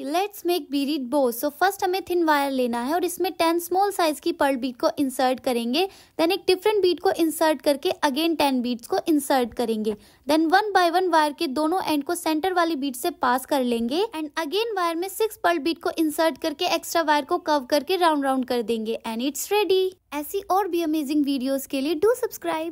let's make beaded bow so first हमें thin wire लेना है और इसमें टेन स्मॉल साइज की पर्ल बीट को इंसर्ट करेंगे देन एक डिफरेंट बीट को इंसर्ट करके अगेन टेन बीट्स को इंसर्ट करेंगे then one by one wire के दोनों एंड को सेंटर वाली बीट से पास कर लेंगे एंड अगेन वायर में सिक्स पर्ल बीट को इंसर्ट करके एक्स्ट्रा वायर को कव करके राउंड राउंड कर देंगे एंड इट्स रेडी ऐसी और भी अमेजिंग वीडियोज के लिए डू सब्सक्राइब